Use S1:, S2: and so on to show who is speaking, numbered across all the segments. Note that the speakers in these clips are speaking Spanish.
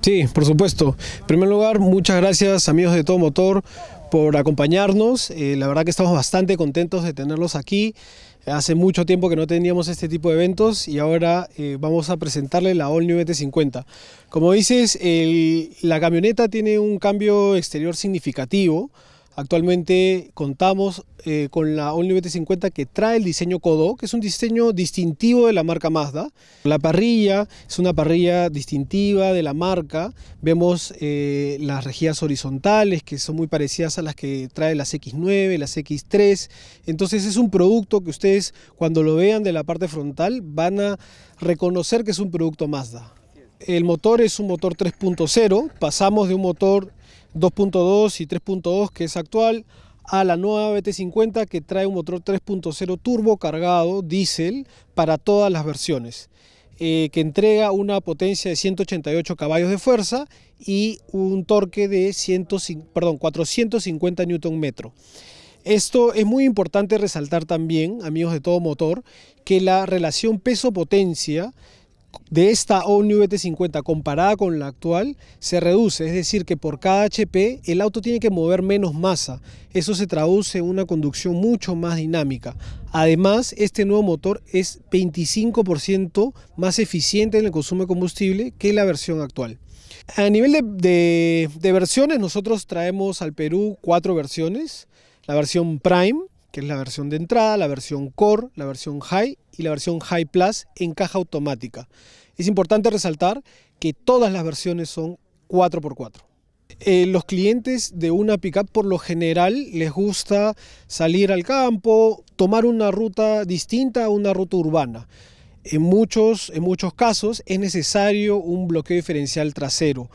S1: Sí, por supuesto. En primer lugar, muchas gracias amigos de Todo Motor por acompañarnos. Eh, la verdad que estamos bastante contentos de tenerlos aquí. Hace mucho tiempo que no teníamos este tipo de eventos y ahora eh, vamos a presentarle la All New 50 e Como dices, la camioneta tiene un cambio exterior significativo. Actualmente contamos eh, con la Only 50 que trae el diseño Kodo, que es un diseño distintivo de la marca Mazda. La parrilla es una parrilla distintiva de la marca. Vemos eh, las rejillas horizontales que son muy parecidas a las que trae las X9, las X3. Entonces es un producto que ustedes cuando lo vean de la parte frontal van a reconocer que es un producto Mazda. El motor es un motor 3.0, pasamos de un motor 2.2 y 3.2 que es actual, a la nueva BT50 que trae un motor 3.0 turbo cargado diésel para todas las versiones, eh, que entrega una potencia de 188 caballos de fuerza y un torque de 450 perdón, 450 Nm. Esto es muy importante resaltar también, amigos de todo motor, que la relación peso-potencia de esta ONU vt 50 comparada con la actual se reduce, es decir, que por cada HP el auto tiene que mover menos masa. Eso se traduce en una conducción mucho más dinámica. Además, este nuevo motor es 25% más eficiente en el consumo de combustible que la versión actual. A nivel de versiones, nosotros traemos al Perú cuatro versiones. La versión Prime, que es la versión de entrada, la versión Core, la versión High y la versión High Plus en caja automática. Es importante resaltar que todas las versiones son 4x4. Eh, los clientes de una pickup por lo general les gusta salir al campo, tomar una ruta distinta a una ruta urbana. En muchos, en muchos casos es necesario un bloqueo diferencial trasero,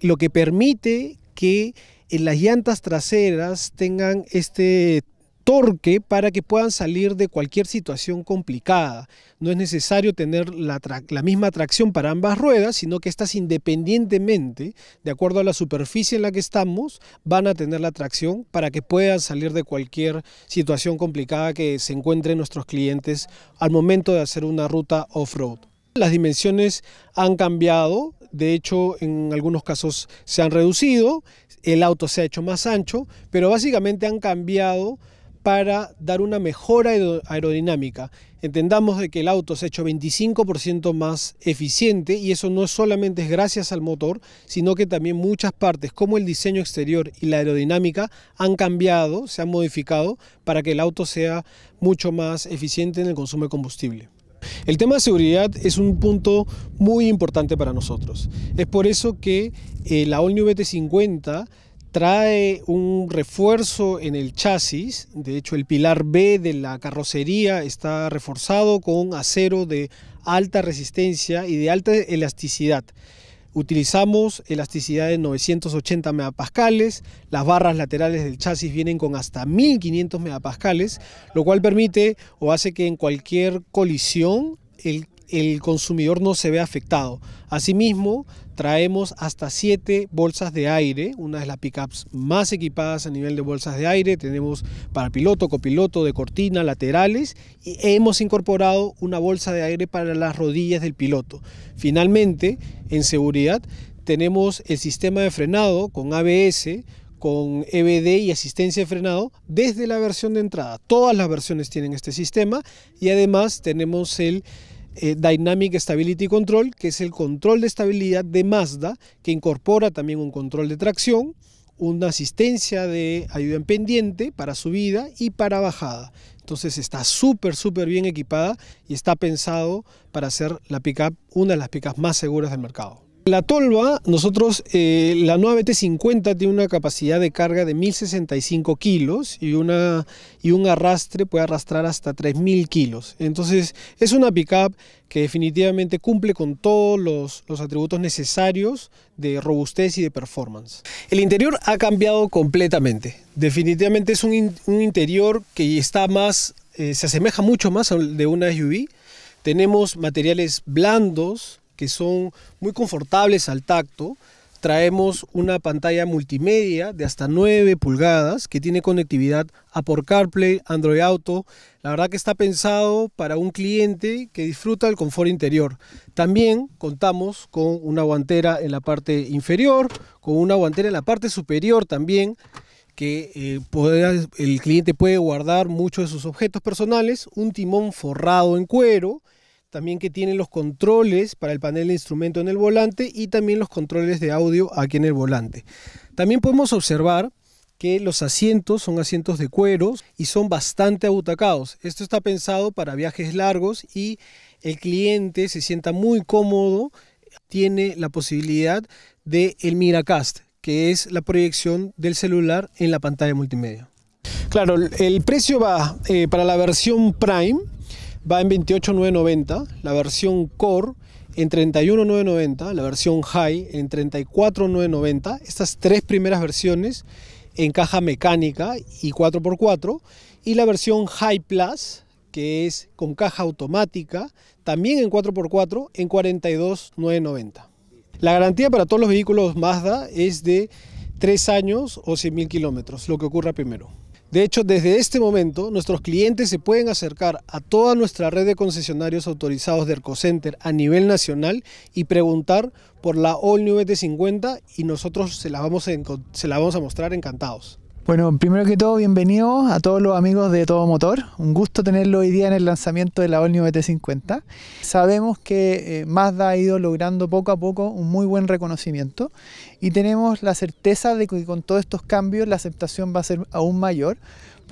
S1: lo que permite que en las llantas traseras tengan este torque para que puedan salir de cualquier situación complicada. No es necesario tener la, misma tracción para ambas ruedas, sino que estas independientemente, de acuerdo a la superficie en la que estamos, van a tener la tracción para que puedan salir de cualquier situación complicada que se encuentren nuestros clientes al momento de hacer una ruta off-road. Las dimensiones han cambiado, de hecho en algunos casos se han reducido, el auto se ha hecho más ancho, pero básicamente han cambiado para dar una mejora aerodinámica. Entendamos de que el auto se ha hecho 25% más eficiente y eso no solamente es gracias al motor, sino que también muchas partes como el diseño exterior y la aerodinámica han cambiado, se han modificado para que el auto sea mucho más eficiente en el consumo de combustible. El tema de seguridad es un punto muy importante para nosotros. Es por eso que eh, la All New BT50 trae un refuerzo en el chasis, de hecho el pilar B de la carrocería está reforzado con acero de alta resistencia y de alta elasticidad. Utilizamos elasticidad de 980 megapascales, las barras laterales del chasis vienen con hasta 1500 megapascales, lo cual permite o hace que en cualquier colisión el el consumidor no se ve afectado. Asimismo, traemos hasta 7 bolsas de aire, una de las pickups más equipadas a nivel de bolsas de aire. Tenemos para piloto, copiloto, de cortina, laterales y hemos incorporado una bolsa de aire para las rodillas del piloto. Finalmente, en seguridad, tenemos el sistema de frenado con ABS, con EBD y asistencia de frenado desde la versión de entrada. Todas las versiones tienen este sistema y además tenemos el eh, Dynamic Stability Control, que es el control de estabilidad de Mazda, que incorpora también un control de tracción, una asistencia de ayuda en pendiente para subida y para bajada. Entonces está súper, súper bien equipada y está pensado para ser la pickup, una de las picas más seguras del mercado. La tolva, nosotros, eh, la nueva BT50 tiene una capacidad de carga de 1065 kilos y, una, y un arrastre puede arrastrar hasta 3000 kilos. Entonces, es una pickup que definitivamente cumple con todos los, atributos necesarios de robustez y de performance. El interior ha cambiado completamente. Definitivamente es un, interior que está más, eh, se asemeja mucho más al de una SUV. Tenemos materiales blandos, que son muy confortables al tacto. Traemos una pantalla multimedia de hasta 9 pulgadas que tiene conectividad a por CarPlay, Android Auto. La verdad que está pensado para un cliente que disfruta del confort interior. También contamos con una guantera en la parte inferior, con una guantera en la parte superior también que eh, el cliente puede guardar muchos de sus objetos personales, un timón forrado en cuero, también que tiene los controles para el panel de instrumento en el volante y también los controles de audio aquí en el volante. También podemos observar que los asientos son asientos de cuero... y son bastante abutacados. Esto está pensado para viajes largos y el cliente se sienta muy cómodo. Tiene la posibilidad de el Miracast, que es la proyección del celular en la pantalla multimedia. Claro, el precio va eh, para la versión Prime va en 28.990, la versión Core en 31.990, la versión High en 34.990, estas tres primeras versiones en caja mecánica y 4x4, y la versión High Plus, que es con caja automática, también en 4x4, en 42.990. La garantía para todos los vehículos Mazda es de 3 años o 100.000 kilómetros, lo que ocurra primero. De hecho, desde este momento, nuestros clientes se pueden acercar a toda nuestra red de concesionarios autorizados de ErcoCenter a nivel nacional y preguntar por la All New e t 50 y nosotros se se la vamos a mostrar encantados.
S2: Bueno, primero que todo, bienvenidos a todos los amigos de Todo Motor. Un gusto tenerlo hoy día en el lanzamiento de la All New BT50. Sabemos que eh, Mazda ha ido logrando poco a poco un muy buen reconocimiento y tenemos la certeza de que con todos estos cambios la aceptación va a ser aún mayor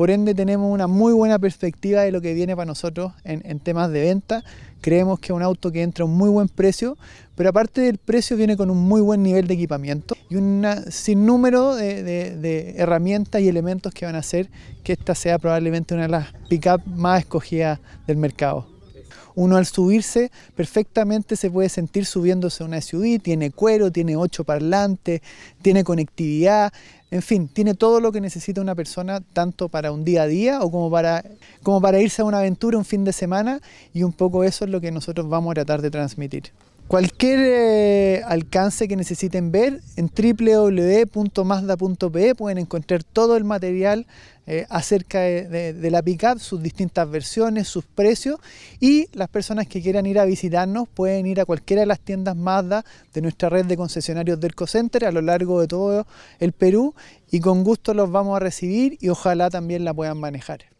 S2: por ende tenemos una muy buena perspectiva de lo que viene para nosotros en, temas de venta. Creemos que es un auto que entra a un muy buen precio, pero aparte del precio viene con un muy buen nivel de equipamiento y un sinnúmero de, herramientas y elementos que van a hacer que esta sea probablemente una de las pick más escogidas del mercado. Uno al subirse perfectamente se puede sentir subiéndose a una SUV, tiene cuero, tiene ocho parlantes, tiene conectividad, en fin, tiene todo lo que necesita una persona tanto para un día a día o como para, como para irse a una aventura un fin de semana y un poco eso es lo que nosotros vamos a tratar de transmitir. Cualquier eh, alcance que necesiten ver, en www.mazda.pe pueden encontrar todo el material eh, acerca de, la PICAP, sus distintas versiones, sus precios y las personas que quieran ir a visitarnos pueden ir a cualquiera de las tiendas Mazda de nuestra red de concesionarios del Cocenter a lo largo de todo el Perú y con gusto los vamos a recibir y ojalá también la puedan manejar.